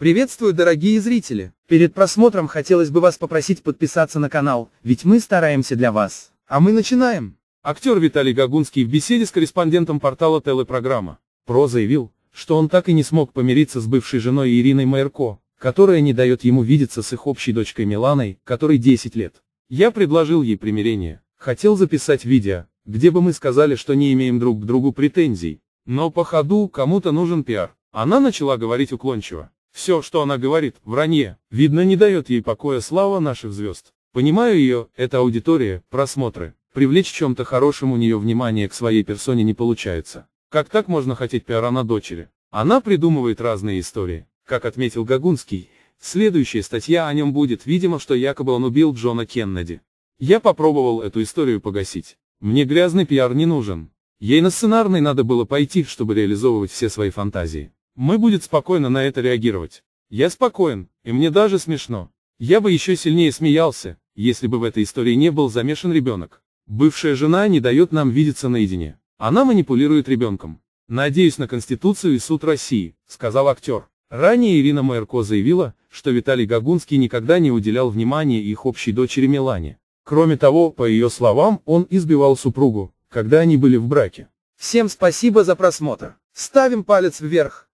Приветствую, дорогие зрители! Перед просмотром хотелось бы вас попросить подписаться на канал, ведь мы стараемся для вас. А мы начинаем! Актер Виталий Гагунский в беседе с корреспондентом портала телепрограмма «Про» заявил, что он так и не смог помириться с бывшей женой Ириной Майерко, которая не дает ему видеться с их общей дочкой Миланой, которой 10 лет. Я предложил ей примирение. Хотел записать видео, где бы мы сказали, что не имеем друг к другу претензий. Но по ходу кому-то нужен пиар. Она начала говорить уклончиво. Все, что она говорит, вранье. Видно, не дает ей покоя слава наших звезд. Понимаю ее, это аудитория, просмотры. Привлечь чем-то хорошим у нее внимание к своей персоне не получается. Как так можно хотеть пиара на дочери? Она придумывает разные истории. Как отметил Гагунский, следующая статья о нем будет, видимо, что якобы он убил Джона Кеннеди. Я попробовал эту историю погасить. Мне грязный пиар не нужен. Ей на сценарный надо было пойти, чтобы реализовывать все свои фантазии мы будет спокойно на это реагировать. Я спокоен, и мне даже смешно. Я бы еще сильнее смеялся, если бы в этой истории не был замешан ребенок. Бывшая жена не дает нам видеться наедине. Она манипулирует ребенком. «Надеюсь на Конституцию и суд России», — сказал актер. Ранее Ирина Майерко заявила, что Виталий Гагунский никогда не уделял внимания их общей дочери Милане. Кроме того, по ее словам, он избивал супругу, когда они были в браке. Всем спасибо за просмотр. Ставим палец вверх.